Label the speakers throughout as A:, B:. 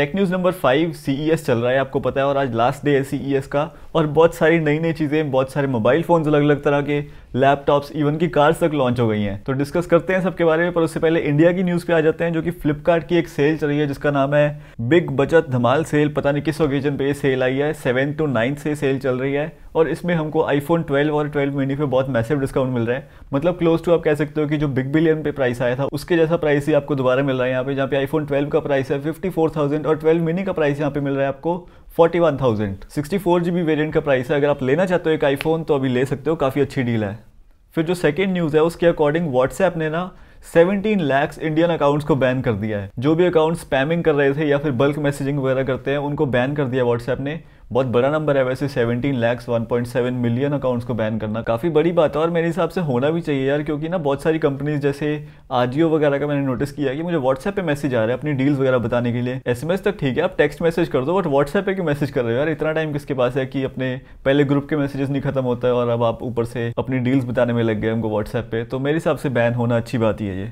A: take news number five C चल रहा है आपको पता है और आज लास्ट डे है सी e का और बहुत सारी नई नई चीज़ें बहुत सारे मोबाइल फ़ोन्स अलग अलग तरह के लैपटॉप्स इवन की कार्स तक लॉन्च हो गई हैं तो डिस्कस करते हैं सबके बारे में पर उससे पहले इंडिया की न्यूज़ पे आ जाते हैं जो कि फ्लिपकार्ट की एक सेल चल रही है जिसका नाम है बिग बचत धमाल सेल पता नहीं किस ओकेजन पे ये सेल आई है सेवन टू नाइन्थ से सेल चल रही है और इसमें हमको फोन 12 और 12 मिनी पे बहुत मैसिव डिस्काउंट मिल रहा है मतलब क्लोज टू आप कह सकते हो कि जो बिग बिलियन पे प्राइस आया था उसके जैसा प्राइस ही आपको दोबारा मिल रहा है यहाँ पे जहाँ पे फोन 12 का प्राइस है 54,000 और 12 मिनी का प्राइस यहाँ पे मिल रहा है आपको 41,000 जी बी वेरिएंट का प्राइस है अगर आप लेना चाहते हो एक आईफोन तो अभी ले सकते हो काफ़ी अच्छी डील है फिर जो सेकेंड न्यूज़ है उसके अकॉर्डिंग व्हाट्सएप ने ना 17 लैक्स इंडियन अकाउंट्स को बैन कर दिया है जो भी अकाउंट स्पैमिंग कर रहे थे या फिर बल्क मैसेजिंग वगैरह करते हैं उनको बैन कर दिया व्हाट्सएप ने बहुत बड़ा नंबर है वैसे 17 लैक्स 1.7 मिलियन अकाउंट्स को बैन करना काफ़ी बड़ी बात है और मेरे हिसाब से होना भी चाहिए यार क्योंकि ना बहुत सारी कंपनीज जैसे आजियो वगैरह का मैंने नोटिस किया कि मुझे व्हाट्सएप पे मैसेज आ रहा है अपनी डील्स वगैरह बताने के लिए एसएमएस तक ठीक है आप टेक्स्ट मैसेज कर दो बट व्हाट्सएप पे क्यों मैसेज कर रहे हो यार इतना टाइम किसके पास है कि अपने पहले ग्रुप के मैसेजेस नहीं खत्म होता है और अब आप ऊपर से अपनी डील्स बताने में लग गए हमको व्हाट्सएप पे तो मेरे हिसाब से बैन होना अच्छी बात ही है ये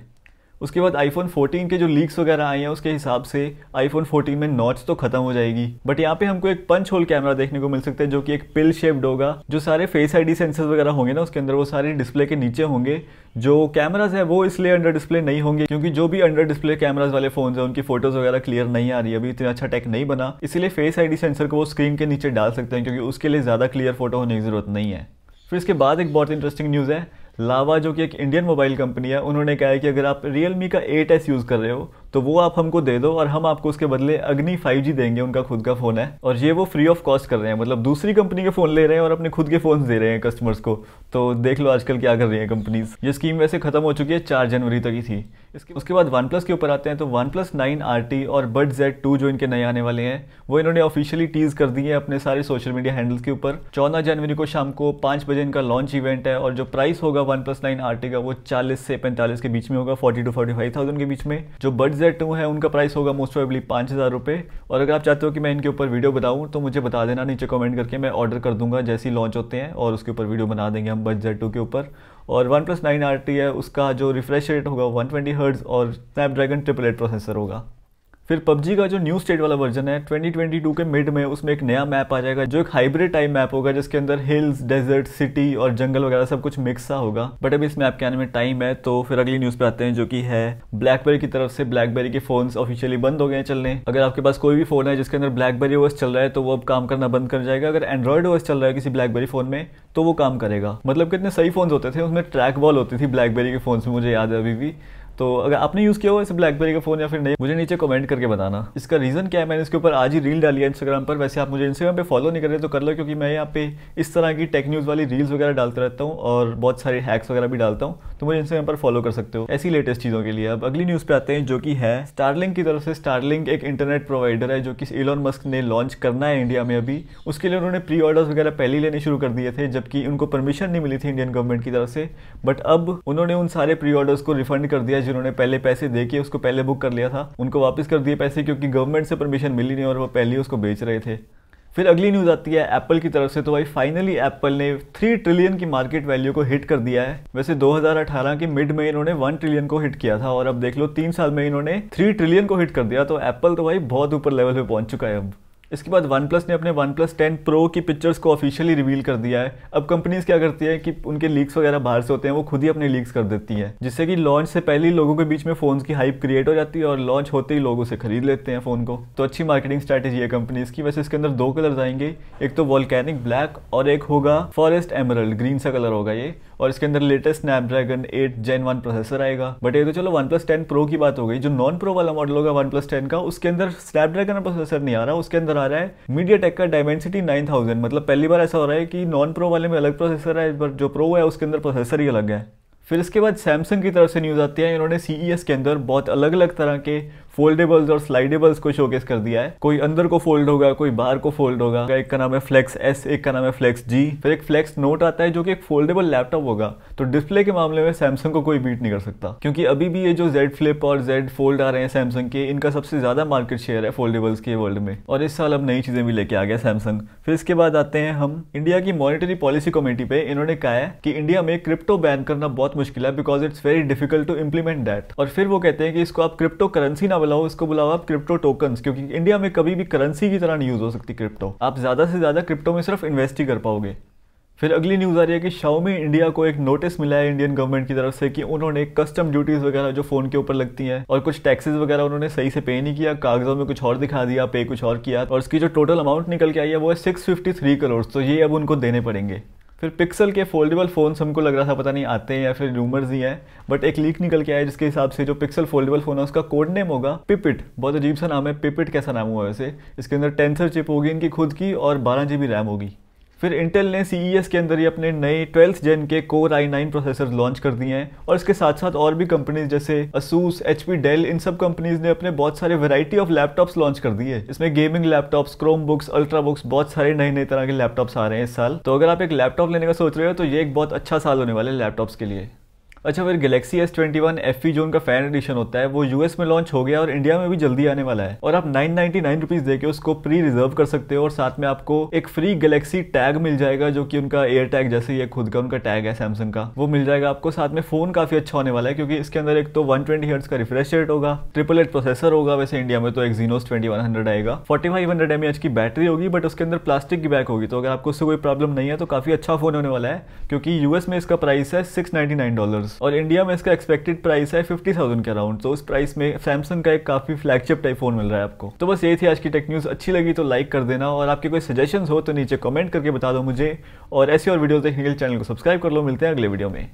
A: उसके बाद आईफोन 14 के जो लीक्स वगैरह आए हैं उसके हिसाब से आईफोन 14 में नॉच तो खत्म हो जाएगी बट यहाँ पे हमको एक पंच होल कैमरा देखने को मिल सकता है जो कि एक पिल शेप्ड होगा जो सारे फेस आईडी सेंसर वगैरह होंगे ना उसके अंदर वो सारे डिस्प्ले के नीचे होंगे जो कैमराज है वो इसलिए अंडर डिस्प्ले नहीं होंगे क्योंकि जो भी अंडर डिस्प्ले कैमराज वाले फोन है उनकी फोटोज वगैरह क्लियर नहीं आ रही अभी इतना अच्छा टेक नहीं बना इसलिए फेस डी सेंसर को वो स्क्रीन के नीचे डाल सकते हैं क्योंकि उसके लिए ज़्यादा क्लियर फोटो होने की जरूरत नहीं है फिर इसके बाद एक बहुत इंटरेस्टिंग न्यूज़ है लावा जो कि एक इंडियन मोबाइल कंपनी है उन्होंने कहा है कि अगर आप रियल मी का एट यूज़ कर रहे हो तो वो आप हमको दे दो और हम आपको उसके बदले अग्नि 5G देंगे उनका खुद का फ़ोन है और ये वो फ्री ऑफ कॉस्ट कर रहे हैं मतलब दूसरी कंपनी के फ़ोन ले रहे हैं और अपने खुद के फ़ोन दे रहे हैं कस्टमर्स को तो देख लो आजकल क्या कर रही है कंपनीज ये स्कीम वैसे खत्म हो चुकी है चार जनवरी तक ही थी इसके उसके बाद वन प्लस के ऊपर आते हैं तो one plus nine R T और बड जेड टू जो इनके नए आने वाले हैं वो इन्होंने ऑफिशियली टीज कर दिए अपने सारे सोशल मीडिया हैंडल्स के ऊपर चौदह जनवरी को शाम को पांच बजे इनका लॉन्च इवेंट है और जो प्राइस होगा one plus nine R T का वो चालीस से पैंतालीस के बीच में होगा forty two forty five thousand के बीच में जो बड सेट टू है उनका प्राइस होगा मोस्ट प्रोबेबली पाँच हज़ार रुपये और अगर आप चाहते हो कि मैं इनके ऊपर वीडियो बताऊँ तो मुझे बता देना नीचे कमेंट करके मैं ऑर्डर कर दूंगा जैसे ही लॉन्च होते हैं और उसके ऊपर वीडियो बना देंगे हम बज जेड टू के ऊपर और one plus nine R T है उसका जो रिफ्रेश रेट होगा वन ट्वेंटी हर्ट्स और स्नैपड्रैगन ट्रिपल एट प्रोसेसर होगा फिर पबजी का जो न्यू स्टेट वाला वर्जन है 2022 के मिड में उसमें एक नया मैप आ जाएगा जो एक हाइब्रिड टाइप मैप होगा जिसके अंदर हिल्स डेजर्ट सिटी और जंगल वगैरह सब कुछ मिक्स सा होगा बट अभी इस मैप के आने में टाइम है तो फिर अगली न्यूज़ पे आते हैं जो कि है ब्लैकबेरी की तरफ से ब्लैकबेरी के फोन ऑफिशियली बंद हो गए चलने अगर आपके पास कोई भी फोन है जिसके अंदर ब्लैकबेरी ओएस चल रहा है तो वो अब काम करना बंद कर जाएगा अगर एंड्रॉइड ओएस चल रहा है किसी ब्लैकबेरी फोन में तो वो काम करेगा मतलब कितने सही फोन होते थे उसमें ट्रैक बॉल होती थी ब्लैकबेरी के फोन में मुझे याद है अभी भी तो अगर आपने यूज़ किया हो इस ब्लैकबेरी का फ़ोन या फिर नहीं मुझे नीचे कमेंट करके बताना इसका रीज़न क्या है मैंने इसके ऊपर आज ही रील डाली है इंस्टाग्राम पर वैसे आप मुझे इंस्टाग्राम पर फॉलो नहीं कर रहे तो कर लो क्योंकि मैं यहाँ पे इस तरह की टेक न्यूज़ वाली रील्स वगैरह डालता रहता हूँ और बहुत सारे हैक्स वगैरह भी डालता हूँ तो मुझे इंस्टाग्राम पर फॉलो कर सकते हो ऐसी लेटेस्ट चीज़ों के लिए अब अगली न्यूज़ पे आते हैं जो कि है स्टारलिंग की तरफ से स्टारलिंग एक इंटरनेट प्रोवाइडर है जो कि एलॉन मस्क ने लॉन्च करना है इंडिया में अभी उसके लिए उन्होंने प्री ऑर्डर्स वगैरह पहले ही लेने शुरू कर दिए थे जबकि उनको परमिशन नहीं मिली थी इंडियन गवर्नमेंट की तरफ से बट अब उन्होंने उन सारे प्री ऑर्डर्स को रिफंड कर दिया जिन्होंने पहले पैसे दे के उसको पहले बुक कर लिया था उनको वापस कर दिए पैसे क्योंकि गवर्नमेंट से परमिशन मिली नहीं और वो पहले ही उसको बेच रहे थे फिर अगली न्यूज़ आती है एप्पल की तरफ से तो भाई फाइनली एप्पल ने थ्री ट्रिलियन की मार्केट वैल्यू को हिट कर दिया है वैसे 2018 के मिड में इन्होंने वन ट्रिलियन को हिट किया था और अब देख लो तीन साल में इन्होंने थ्री ट्रिलियन को हिट कर दिया तो एप्पल तो भाई बहुत ऊपर लेवल पे पहुंच चुका है अब इसके बाद वन प्लस ने अपने वन प्लस टेन प्रो की पिक्चर्स को ऑफिशियली रिवील कर दिया है अब कंपनीज क्या करती है कि उनके लीक्स वगैरह बाहर से होते हैं वो खुद ही अपने लीक्स कर देती है जिससे कि लॉन्च से पहले ही लोगों के बीच में फोन की हाइप क्रिएट हो जाती है और लॉन्च होते ही लोग उसे खरीद लेते हैं फोन को तो अच्छी मार्केटिंग स्ट्रैटेजी है कंपनीज की वैसे इसके अंदर दो कलर आएंगे एक तो वॉलकैनिक ब्लैक और एक होगा फॉरेस्ट एमरल्ड ग्रीन सा कलर होगा ये और इसके अंदर latest Snapdragon 8 gen one processor आएगा बट ये तो चलो वन प्लस टेन प्रो की बात हो गई जो नॉन प्रो वाला मॉडल होगा वन प्लस टेन का उसके अंदर स्नैपड्रैगन प्रोसेसर नहीं आ रहा उसके अंदर आ रहा है मीडिया टेक का डायमेंसिटी नाइन थाउजेंड मतलब पहली बार ऐसा हो रहा है कि नॉन प्रो वाले में अलग प्रोसेसर है पर जो प्रो है उसके अंदर प्रोसेसर ही अलग है फिर इसके बाद सैमसंग की तरफ से न्यूज़ आती है इन्होंने सी e के अंदर बहुत अलग अलग तरह के फोल्डेबल्स और स्लाइडेबल्स को शोकेस कर दिया है कोई अंदर को फोल्ड होगा कोई बाहर को फोल्ड होगा एक का नाम है फ्लेक्स एस एक का नाम है फ्लेक्स जी फिर एक फ्लेक्स नोट आता है जो कि एक फोल्डेबल लैपटॉप होगा तो डिस्प्ले के मामले में सैमसंग को कोई बीट नहीं कर सकता क्योंकि अभी भी ये जो जेड फ्लिप और जेड फोल्ड आ रहे हैं सैमसंग के इनका सबसे ज्यादा मार्केट शेयर है फोल्डेबल्स के वर्ल्ड में और इस साल अब नई चीजें भी लेके आ गया सैमसंग फिर इसके बाद आते हैं हम इंडिया की मॉनिटरी पॉलिसी कमेटी पे इन्होंने कहा है कि इंडिया में क्रिप्टो बैन करना बहुत मुश्किल है because it's very difficult to implement that और फिर वो कहते हैं कि इसको आप क्रिप्टो करेंसी ना बुलाओ इसको बुलाओ आप क्रिप्टो टोकन क्योंकि इंडिया में कभी भी करेंसी की तरह नहीं यूज़ हो सकती क्रिप्टो आप ज़्यादा से ज़्यादा क्रिप्टो में सिर्फ इन्वेस्ट ही कर पाओगे फिर अगली न्यूज़ आ रही है कि शाओमी इंडिया को एक नोटिस मिला है इंडियन गवर्नमेंट की तरफ से कि उन्होंने कस्टम ड्यूटीज़ वगैरह जो फ़ोन के ऊपर लगती हैं और कुछ टैक्सेस वगैरह उन्होंने सही से पे नहीं किया कागजों में कुछ और दिखा दिया पे कुछ और किया और उसकी जो टोटल अमाउंट निकल के आई है वो है सिक्स करोड़ तो ये अब उनको देने पड़ेंगे फिर पिक्सल के फोल्डेबल फ़ोन्स हमको लग रहा था पता नहीं आते हैं या फिर रूमर्स ही हैं बट एक लीक निकल के आया जिसके हिसाब से जो पिक्सल फोल्डेबल फ़ोन है उसका कोड नेम होगा पिपिट बहुत अजीब सा नाम है पिपिट कैसा नाम हुआ वैसे इसके अंदर टेंसर चिप होगी इनकी खुद की और बारह जी रैम होगी फिर इंटेल ने सी e के अंदर ही अपने नए ट्वेल्थ जेन के Core i nine processor launch कर दिए हैं और इसके साथ साथ और भी कंपनीज जैसे असूस एच पी डेल इन सब कंपनीज ने अपने बहुत सारे वैरायटी ऑफ लैपटॉप्स लॉन्च कर दिए इसमें gaming laptops Chromebooks ultrabooks बहुत सारे नए नए तरह के लैपटॉप्स आ रहे हैं इस साल तो अगर आप एक लैपटॉप लेने का सोच रहे हो तो ये एक बहुत अच्छा साल होने वाले लैपटॉप्स के लिए अच्छा फिर Galaxy S twenty one F जो उनका फैन एडिशन होता है वो यूएस में लॉन्च हो गया और इंडिया में भी जल्दी आने वाला है और आप नाइन नाइनटी नाइन रुपीज देकर उसको प्री रिजर्व कर सकते हो और साथ में आपको एक फ्री गैलेक्सी टैग मिल जाएगा जो कि उनका एयर टैग जैसे ही खुद का उनका टैग है सैमसंग का वो मिल जाएगा आपको साथ में फोन काफी अच्छा होने वाला है क्योंकि इसके अंदर एक तो वन ट्वेंटी का रिफ्रेश रेट होगा ट्रिपल एट प्रोसेसर होगा वैसे इंडिया में तो एक जीनोस ट्वेंटी वन हंड्रेड आएगा फोर्टी फाइव हंड्रेड एम की बैटरी होगी बट उसके अंदर प्लास्टिक की बैक होगी तो अगर आपको उससे कोई प्रॉब्लम नहीं है तो काफी अच्छा फोन होने वाला है क्योंकि यूएस में इसका प्राइस है सिक्स नाइन्टी नाइन डॉलर और इंडिया में इसका एक्सपेक्टेड प्राइस है फिफ्टी थाउजेंड के अराउंड तो उस प्राइस में सैमसंग का एक काफी फ्लैगशिप टाइप फोन मिल रहा है आपको तो बस यही थी आज की टेक न्यूज अच्छी लगी तो लाइक कर देना और आपके कोई सजेशन हो तो नीचे कॉमेंट करके बता दो मुझे और ऐसी और वीडियो देखने के लिए चैनल को सब्सक्राइब कर लो मिलते हैं अगले वीडियो में